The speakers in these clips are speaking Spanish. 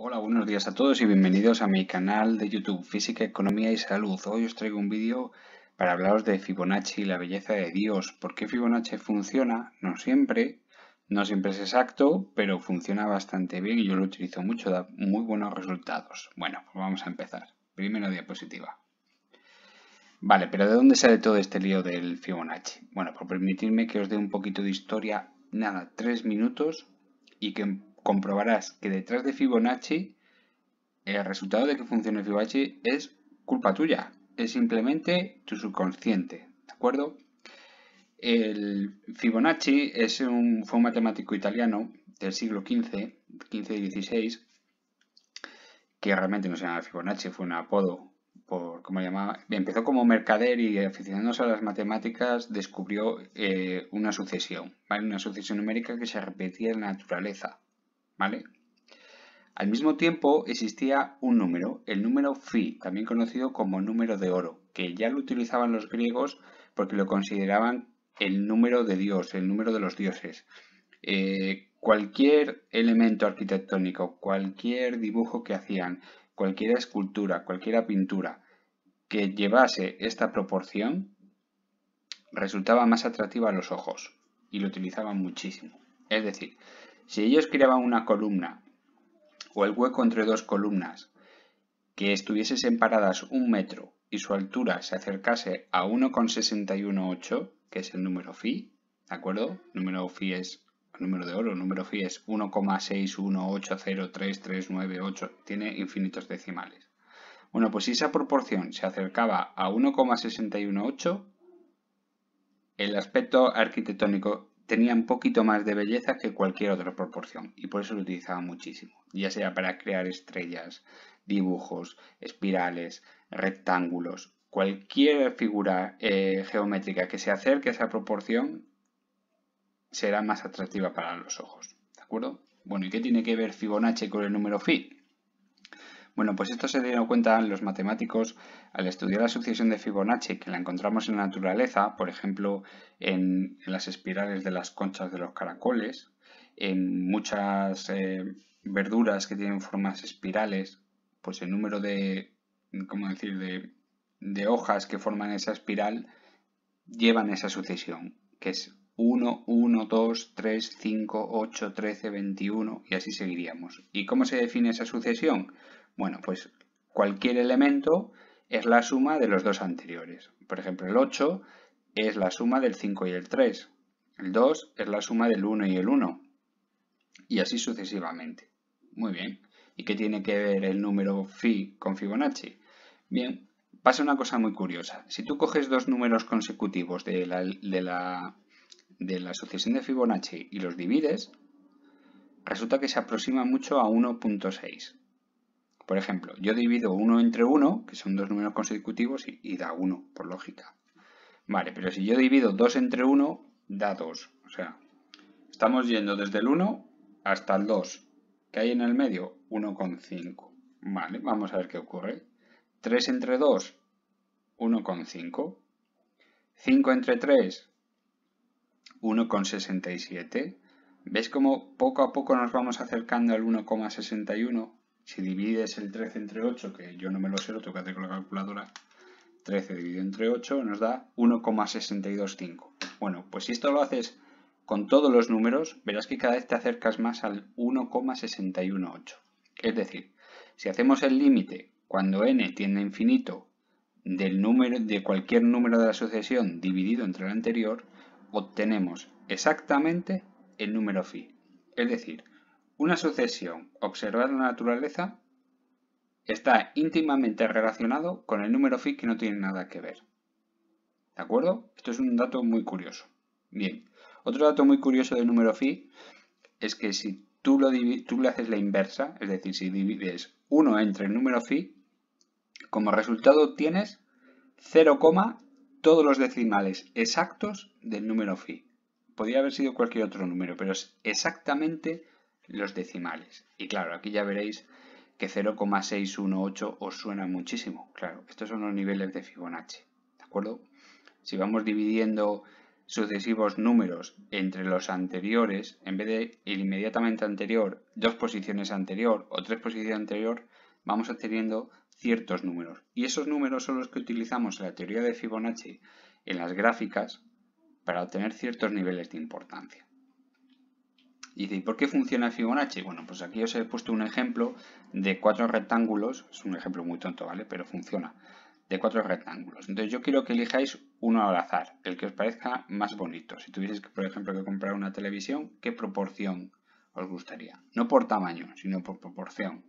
Hola, buenos días a todos y bienvenidos a mi canal de YouTube Física, Economía y Salud. Hoy os traigo un vídeo para hablaros de Fibonacci y la belleza de Dios. ¿Por qué Fibonacci funciona? No siempre, no siempre es exacto, pero funciona bastante bien y yo lo utilizo mucho, da muy buenos resultados. Bueno, pues vamos a empezar. Primero diapositiva. Vale, pero ¿de dónde sale todo este lío del Fibonacci? Bueno, por permitirme que os dé un poquito de historia, nada, tres minutos y que comprobarás que detrás de Fibonacci, el resultado de que funcione Fibonacci es culpa tuya. Es simplemente tu subconsciente, ¿de acuerdo? El Fibonacci es un, fue un matemático italiano del siglo XV, XV y XVI, que realmente no se llamaba Fibonacci, fue un apodo por cómo llamaba. Empezó como mercader y aficionándose a las matemáticas descubrió eh, una sucesión, ¿vale? una sucesión numérica que se repetía en la naturaleza. Al mismo tiempo existía un número, el número phi, también conocido como número de oro, que ya lo utilizaban los griegos porque lo consideraban el número de Dios, el número de los dioses. Eh, cualquier elemento arquitectónico, cualquier dibujo que hacían, cualquier escultura, cualquier pintura que llevase esta proporción, resultaba más atractiva a los ojos y lo utilizaban muchísimo. Es decir, si ellos creaban una columna o el hueco entre dos columnas que estuviesen separadas un metro y su altura se acercase a 1,618, que es el número phi, ¿de acuerdo? El número phi es número de oro, número phi es 1,61803398, tiene infinitos decimales. Bueno, pues si esa proporción se acercaba a 1,618, el aspecto arquitectónico tenía un poquito más de belleza que cualquier otra proporción y por eso lo utilizaba muchísimo, ya sea para crear estrellas, dibujos, espirales, rectángulos, cualquier figura eh, geométrica que se acerque a esa proporción será más atractiva para los ojos, ¿de acuerdo? Bueno, ¿y qué tiene que ver Fibonacci con el número phi? Bueno, pues esto se dieron cuenta los matemáticos al estudiar la sucesión de Fibonacci que la encontramos en la naturaleza, por ejemplo, en, las espirales de las conchas de los caracoles, en muchas eh, verduras que tienen formas espirales, pues el número de, ¿cómo decir?, de, de hojas que forman esa espiral llevan esa sucesión, que es 1, 1, 2, 3, 5, 8, 13, 21 y así seguiríamos. ¿Y cómo se define esa sucesión? Bueno, pues cualquier elemento es la suma de los dos anteriores. Por ejemplo, el 8 es la suma del 5 y el 3. El 2 es la suma del 1 y el 1. Y así sucesivamente. Muy bien. ¿Y qué tiene que ver el número phi con Fibonacci? Bien, pasa una cosa muy curiosa. Si tú coges dos números consecutivos de la, de la sucesión de Fibonacci y los divides, resulta que se aproxima mucho a 1.6. Por ejemplo, yo divido 1 entre 1, que son dos números consecutivos, y, da 1, por lógica. Vale, pero si yo divido 2 entre 1, da 2. O sea, estamos yendo desde el 1 hasta el 2. ¿Qué hay en el medio? 1,5. Vale, vamos a ver qué ocurre. 3 entre 2, 1,5. 5 entre 3, 1,67. ¿Ves cómo poco a poco nos vamos acercando al 1,61? Si divides el 13 entre 8, que yo no me lo sé, lo tengo con la calculadora, 13 dividido entre 8 nos da 1,625. Bueno, pues si esto lo haces con todos los números, verás que cada vez te acercas más al 1,618. Es decir, si hacemos el límite cuando n tiende a infinito del número, de cualquier número de la sucesión dividido entre el anterior, obtenemos exactamente el número phi. Es decir, una sucesión, observada en la naturaleza, está íntimamente relacionado con el número fi que no tiene nada que ver. ¿De acuerdo? Esto es un dato muy curioso. Bien, otro dato muy curioso del número fi es que si tú, lo tú le haces la inversa, es decir, si divides 1 entre el número fi, como resultado tienes 0, todos los decimales exactos del número fi. Podría haber sido cualquier otro número, pero es exactamente los decimales. Y claro, aquí ya veréis que 0,618 os suena muchísimo. Claro, estos son los niveles de Fibonacci, ¿de acuerdo? Si vamos dividiendo sucesivos números entre los anteriores, en vez de el inmediatamente anterior, dos posiciones anterior o tres posiciones anterior, vamos obteniendo ciertos números. Y esos números son los que utilizamos en la teoría de Fibonacci en las gráficas para obtener ciertos niveles de importancia. Y dice, por qué funciona Fibonacci? Bueno, pues aquí os he puesto un ejemplo de cuatro rectángulos, es un ejemplo muy tonto, ¿vale? Pero funciona, de cuatro rectángulos. Entonces yo quiero que elijáis uno al azar, el que os parezca más bonito. Si tuvieseis, por ejemplo, que comprar una televisión, ¿qué proporción os gustaría? No por tamaño, sino por proporción.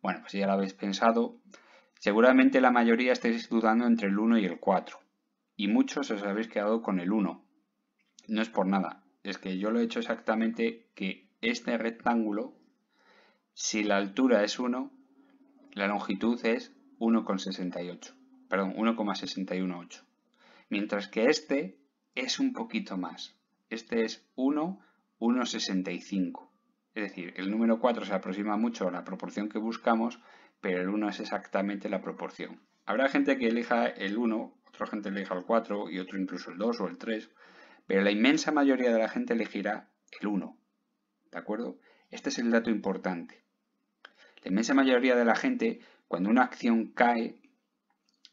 Bueno, pues ya lo habéis pensado. Seguramente la mayoría estáis dudando entre el 1 y el 4. Y muchos os habéis quedado con el 1. No es por nada, es que yo lo he hecho exactamente que este rectángulo, si la altura es 1, la longitud es 1,68, perdón, 1,618. Mientras que este es un poquito más. Este es 1,165. Es decir, el número 4 se aproxima mucho a la proporción que buscamos, pero el 1 es exactamente la proporción. Habrá gente que elija el 1, otra gente elija el 4 y otro incluso el 2 o el 3, pero la inmensa mayoría de la gente elegirá el 1. ¿De acuerdo? Este es el dato importante. La inmensa mayoría de la gente, cuando una acción cae,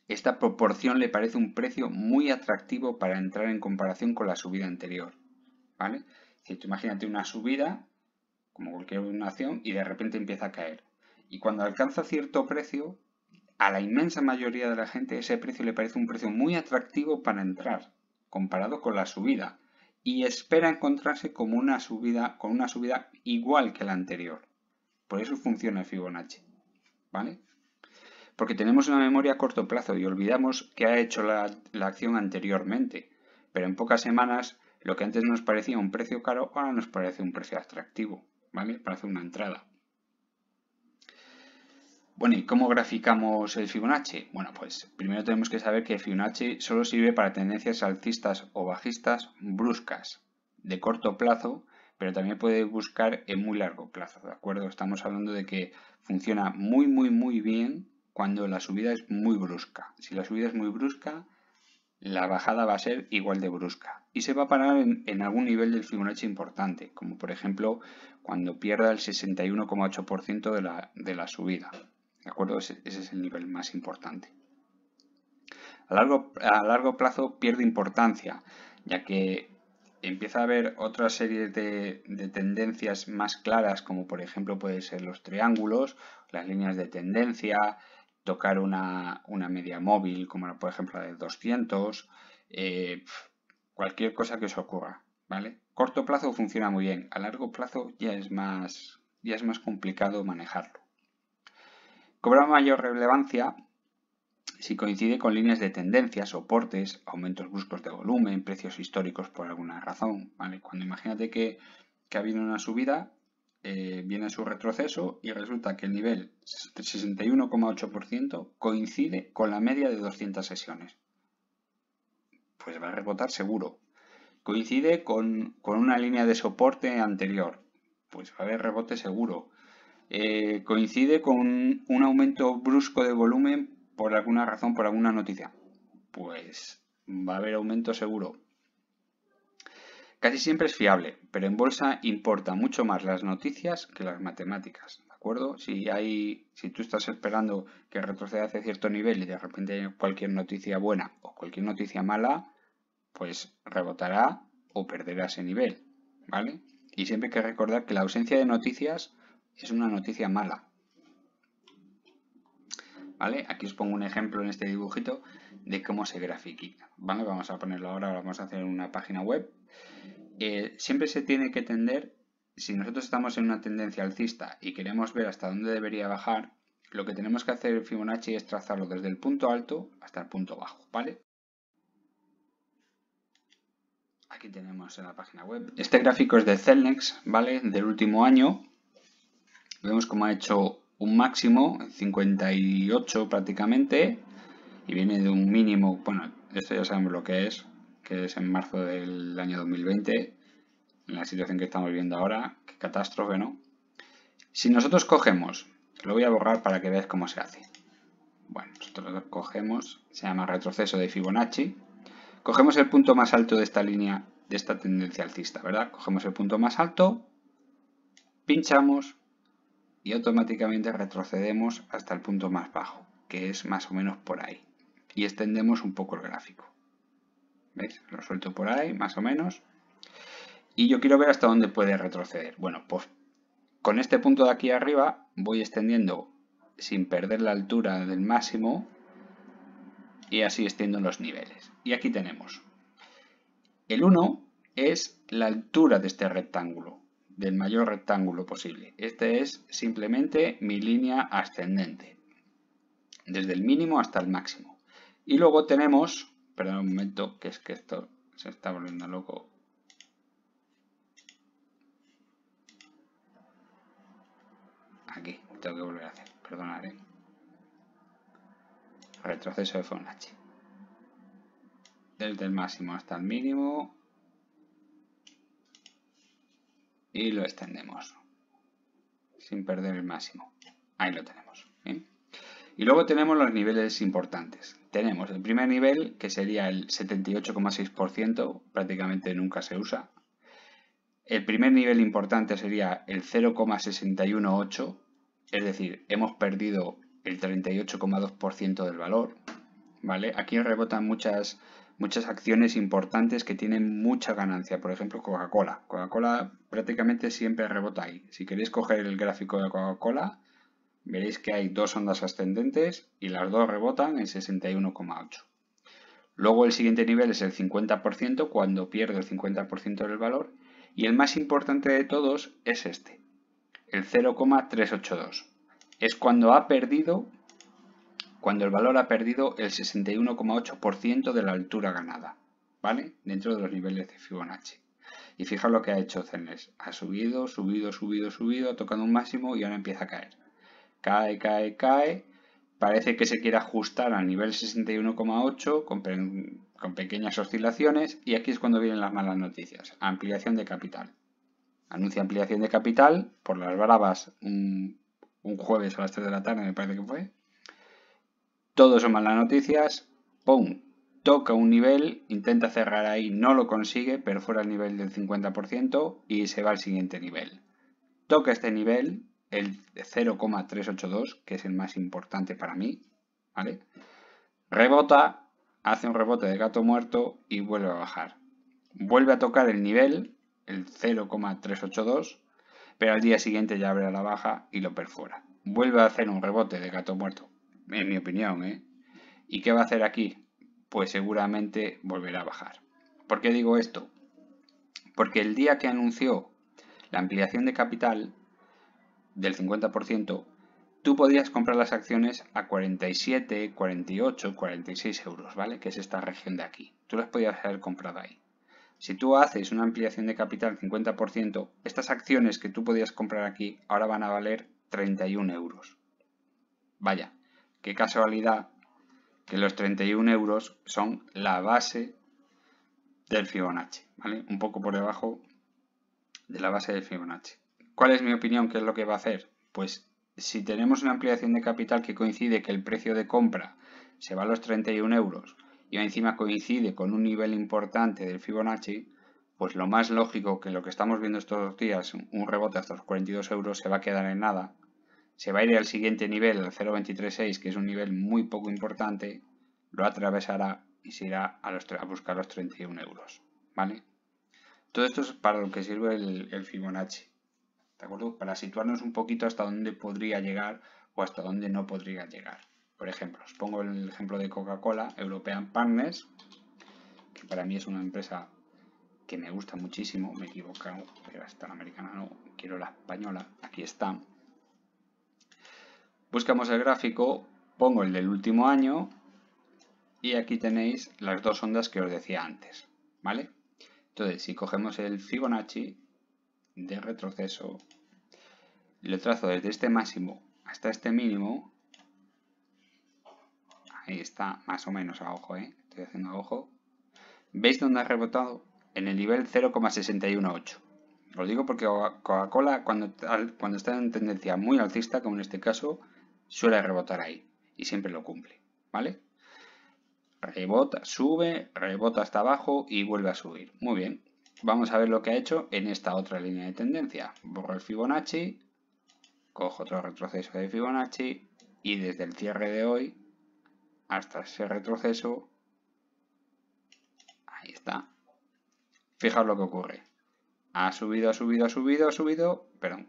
esta proporción le parece un precio muy atractivo para entrar en comparación con la subida anterior. ¿Vale? Si imagínate una subida, como cualquier una acción, y de repente empieza a caer. Y cuando alcanza cierto precio, a la inmensa mayoría de la gente ese precio le parece un precio muy atractivo para entrar comparado con la subida y espera encontrarse como una subida, con una subida igual que la anterior. Por eso funciona Fibonacci. ¿Vale? Porque tenemos una memoria a corto plazo y olvidamos que ha hecho la, la acción anteriormente. Pero en pocas semanas, lo que antes nos parecía un precio caro, ahora nos parece un precio atractivo. ¿Vale? Para una entrada. Bueno, cómo graficamos el Fibonacci? Bueno, pues primero tenemos que saber que el Fibonacci solo sirve para tendencias alcistas o bajistas bruscas, de corto plazo, pero también puede buscar en muy largo plazo, ¿de acuerdo? Estamos hablando de que funciona muy, muy, muy bien cuando la subida es muy brusca. Si la subida es muy brusca, la bajada va a ser igual de brusca y se va a parar en, algún nivel del Fibonacci importante, como por ejemplo cuando pierda el 61,8% de la subida. ¿De acuerdo? Ese, es el nivel más importante. A largo, a largo plazo pierde importancia, ya que empieza a haber otra serie de, tendencias más claras, como por ejemplo pueden ser los triángulos, las líneas de tendencia, tocar una, media móvil, como por ejemplo la de 200, eh, cualquier cosa que os ocurra, ¿vale? Corto plazo funciona muy bien, a largo plazo ya es más, ya es más complicado manejarlo. Cobra mayor relevancia si coincide con líneas de tendencia, soportes, aumentos bruscos de volumen, precios históricos por alguna razón. Cuando imagínate que, ha habido una subida, eh, viene su retroceso y resulta que el nivel 61,8% coincide con la media de 200 sesiones. Pues va a rebotar seguro. Coincide con, con una línea de soporte anterior. Pues va a haber rebote seguro eh, coincide con un, aumento brusco de volumen por alguna razón, por alguna noticia. Pues va a haber aumento seguro. Casi siempre es fiable, pero en bolsa importa mucho más las noticias que las matemáticas, ¿de acuerdo? Si, hay, si tú estás esperando que retroceda hacia cierto nivel y de repente hay cualquier noticia buena o cualquier noticia mala, pues rebotará o perderá ese nivel, ¿vale? Y siempre hay que recordar que la ausencia de noticias es una noticia mala. ¿Vale? Aquí os pongo un ejemplo en este dibujito de cómo se grafiquita. Vamos a ponerlo ahora, vamos a hacer una página web. Eh, siempre se tiene que tender, si nosotros estamos en una tendencia alcista y queremos ver hasta dónde debería bajar, lo que tenemos que hacer en Fibonacci es trazarlo desde el punto alto hasta el punto bajo, ¿vale? Aquí tenemos en la página web. Este gráfico es de Celnex, ¿vale? Del último año. Vemos cómo ha hecho un máximo, 58 prácticamente, y viene de un mínimo, bueno, esto ya sabemos lo que es, que es en marzo del año 2020, en la situación que estamos viviendo ahora, qué catástrofe, ¿no? Si nosotros cogemos, lo voy a borrar para que veáis cómo se hace. Bueno, nosotros cogemos, se llama retroceso de Fibonacci, cogemos el punto más alto de esta línea, de esta tendencia alcista, ¿verdad? Cogemos el punto más alto, pinchamos, y automáticamente retrocedemos hasta el punto más bajo, que es más o menos por ahí. Y extendemos un poco el gráfico. ¿Veis? Lo suelto por ahí, más o menos. Y yo quiero ver hasta dónde puede retroceder. Bueno, pues con este punto de aquí arriba voy extendiendo sin perder la altura del máximo y así extiendo los niveles. Y aquí tenemos. El 1 es la altura de este rectángulo del mayor rectángulo posible. Este es simplemente mi línea ascendente, desde el mínimo hasta el máximo. Y luego tenemos, perdón un momento, que es que esto se está volviendo loco. Aquí, tengo que volver a hacer, perdonad. Eh. Retroceso de H. Desde el máximo hasta el mínimo, y lo extendemos sin perder el máximo. Ahí lo tenemos. ¿eh? Y luego tenemos los niveles importantes. Tenemos el primer nivel, que sería el 78,6%, prácticamente nunca se usa. El primer nivel importante sería el 0,618, es decir, hemos perdido el 38,2% del valor. ¿vale? Aquí rebotan muchas muchas acciones importantes que tienen mucha ganancia. Por ejemplo, Coca-Cola. Coca-Cola prácticamente siempre rebota ahí. Si queréis coger el gráfico de Coca-Cola, veréis que hay dos ondas ascendentes y las dos rebotan en 61,8. Luego el siguiente nivel es el 50% cuando pierde el 50% del valor y el más importante de todos es este, el 0,382. Es cuando ha perdido cuando el valor ha perdido el 61,8% de la altura ganada, ¿vale? Dentro de los niveles de Fibonacci. Y fijaos lo que ha hecho Cernes. Ha subido, subido, subido, subido, ha tocado un máximo y ahora empieza a caer. Cae, cae, cae. Parece que se quiere ajustar al nivel 61,8 con, pequeñas oscilaciones y aquí es cuando vienen las malas noticias. Ampliación de capital. Anuncia ampliación de capital por las bravas un, un jueves a las 3 de la tarde, me parece que fue todo son malas noticias, ¡pum! Toca un nivel, intenta cerrar ahí, no lo consigue, perfora el nivel del 50% y se va al siguiente nivel. Toca este nivel, el 0,382, que es el más importante para mí, ¿vale? Rebota, hace un rebote de gato muerto y vuelve a bajar. Vuelve a tocar el nivel, el 0,382, pero al día siguiente ya abre a la baja y lo perfora. Vuelve a hacer un rebote de gato muerto en mi opinión. ¿eh? ¿Y qué va a hacer aquí? Pues seguramente volverá a bajar. ¿Por qué digo esto? Porque el día que anunció la ampliación de capital del 50%, tú podías comprar las acciones a 47, 48, 46 euros, ¿vale? Que es esta región de aquí. Tú las podías haber comprado ahí. Si tú haces una ampliación de capital 50%, estas acciones que tú podías comprar aquí ahora van a valer 31 euros. Vaya, Qué casualidad que los 31 euros son la base del Fibonacci, ¿vale? Un poco por debajo de la base del Fibonacci. ¿Cuál es mi opinión? ¿Qué es lo que va a hacer? Pues si tenemos una ampliación de capital que coincide que el precio de compra se va a los 31 euros y encima coincide con un nivel importante del Fibonacci, pues lo más lógico que lo que estamos viendo estos días, un rebote hasta los 42 euros, se va a quedar en nada se va a ir al siguiente nivel, al 0.236, que es un nivel muy poco importante, lo atravesará y se irá a, buscar los 31 euros, ¿vale? Todo esto es para lo que sirve el, Fibonacci, ¿de acuerdo? Para situarnos un poquito hasta dónde podría llegar o hasta dónde no podría llegar. Por ejemplo, os pongo el ejemplo de Coca-Cola, European Partners, que para mí es una empresa que me gusta muchísimo, me he equivocado, pero la americana no, quiero la española, aquí está. Buscamos el gráfico, pongo el del último año y aquí tenéis las dos ondas que os decía antes, ¿vale? Entonces, si cogemos el Fibonacci de retroceso, lo trazo desde este máximo hasta este mínimo, ahí está, más o menos a ojo, ¿eh? Estoy haciendo a ojo. ¿Veis dónde ha rebotado? En el nivel 0,618. lo digo porque Coca-Cola, cuando, cuando está en tendencia muy alcista, como en este caso, suele rebotar ahí y siempre lo cumple, ¿vale? Rebota, sube, rebota hasta abajo y vuelve a subir. Muy bien, vamos a ver lo que ha hecho en esta otra línea de tendencia. Borro el Fibonacci, cojo otro retroceso de Fibonacci y desde el cierre de hoy hasta ese retroceso, ahí está. Fijaos lo que ocurre. Ha subido, ha subido, ha subido, ha subido, perdón,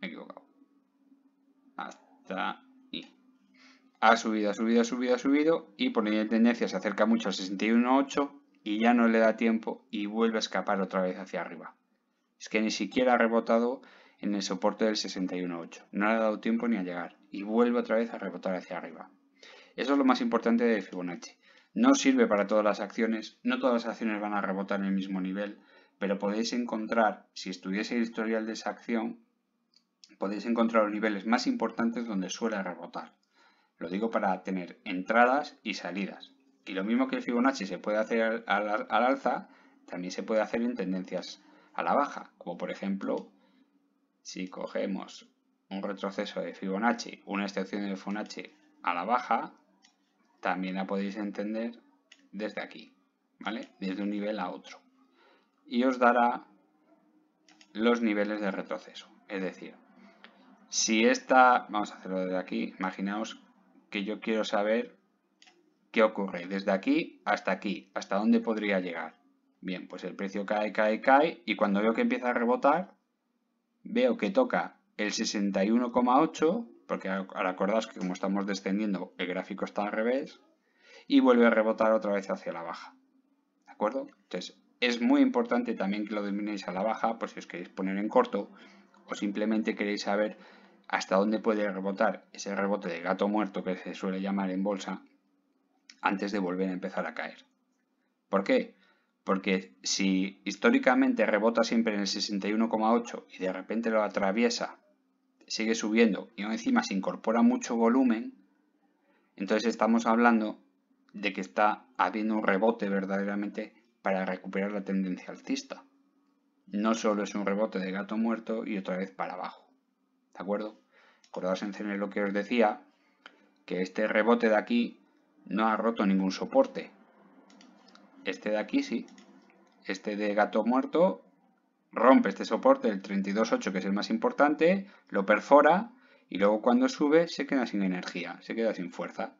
me he equivocado y Ha subido, ha subido, ha subido, ha subido y por línea de tendencia se acerca mucho al 61.8 y ya no le da tiempo y vuelve a escapar otra vez hacia arriba. Es que ni siquiera ha rebotado en el soporte del 61.8. No le ha dado tiempo ni a llegar y vuelve otra vez a rebotar hacia arriba. Eso es lo más importante de Fibonacci. No sirve para todas las acciones, no todas las acciones van a rebotar en el mismo nivel, pero podéis encontrar, si estuviese el historial de esa acción, podéis encontrar los niveles más importantes donde suele rebotar. Lo digo para tener entradas y salidas. Y lo mismo que el Fibonacci se puede hacer al, alza, también se puede hacer en tendencias a la baja, como por ejemplo si cogemos un retroceso de Fibonacci, una excepción de Fibonacci a la baja, también la podéis entender desde aquí, ¿vale? Desde un nivel a otro. Y os dará los niveles de retroceso, es decir, si esta, vamos a hacerlo desde aquí, imaginaos que yo quiero saber qué ocurre desde aquí hasta aquí, hasta dónde podría llegar. Bien, pues el precio cae, cae, cae y cuando veo que empieza a rebotar, veo que toca el 61,8, porque ahora acordaos que como estamos descendiendo el gráfico está al revés, y vuelve a rebotar otra vez hacia la baja. ¿De acuerdo? Entonces, es muy importante también que lo dominéis a la baja, por si os queréis poner en corto, o simplemente queréis saber hasta dónde puede rebotar ese rebote de gato muerto que se suele llamar en bolsa antes de volver a empezar a caer. ¿Por qué? Porque si históricamente rebota siempre en el 61,8 y de repente lo atraviesa, sigue subiendo y encima se incorpora mucho volumen, entonces estamos hablando de que está habiendo un rebote verdaderamente para recuperar la tendencia alcista no solo es un rebote de gato muerto y otra vez para abajo. ¿De acuerdo? Acordaos en lo que os decía, que este rebote de aquí no ha roto ningún soporte. Este de aquí sí. Este de gato muerto rompe este soporte, el 32.8, que es el más importante, lo perfora y luego cuando sube se queda sin energía, se queda sin fuerza.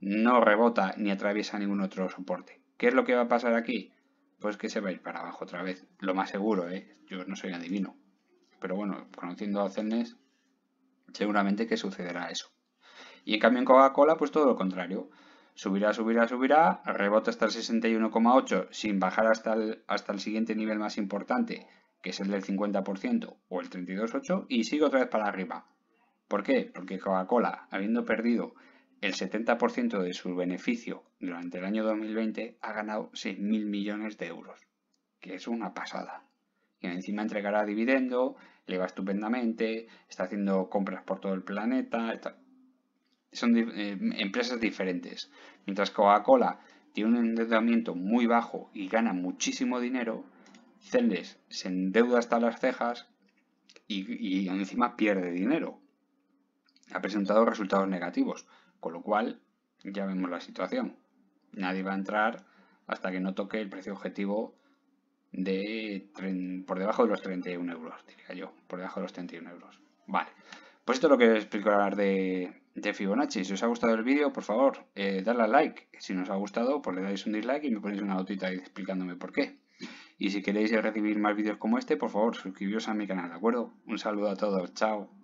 No rebota ni atraviesa ningún otro soporte. ¿Qué es lo que va a pasar aquí? pues que se va a ir para abajo otra vez. Lo más seguro, ¿eh? Yo no soy adivino. Pero bueno, conociendo a Celnes, seguramente que sucederá eso. Y en cambio en Coca-Cola, pues todo lo contrario. Subirá, subirá, subirá, rebota hasta el 61,8 sin bajar hasta el, hasta el siguiente nivel más importante, que es el del 50% o el 32,8, y sigue otra vez para arriba. ¿Por qué? Porque Coca-Cola, habiendo perdido el 70% de su beneficio durante el año 2020 ha ganado 6.000 millones de euros, que es una pasada. Y encima entregará dividendo, le va estupendamente, está haciendo compras por todo el planeta. Son eh, empresas diferentes. Mientras Coca-Cola tiene un endeudamiento muy bajo y gana muchísimo dinero, Celes se endeuda hasta las cejas y, y encima pierde dinero. Ha presentado resultados negativos con lo cual, ya vemos la situación. Nadie va a entrar hasta que no toque el precio objetivo de por debajo de los 31 euros, diría yo, por debajo de los 31 euros. Vale, pues esto es lo que explicar de, de Fibonacci. Si os ha gustado el vídeo, por favor, eh, dadle a like. Si no os ha gustado, pues le dais un dislike y me ponéis una notita explicándome por qué. Y si queréis recibir más vídeos como este, por favor, suscribiros a mi canal, ¿de acuerdo? Un saludo a todos, chao.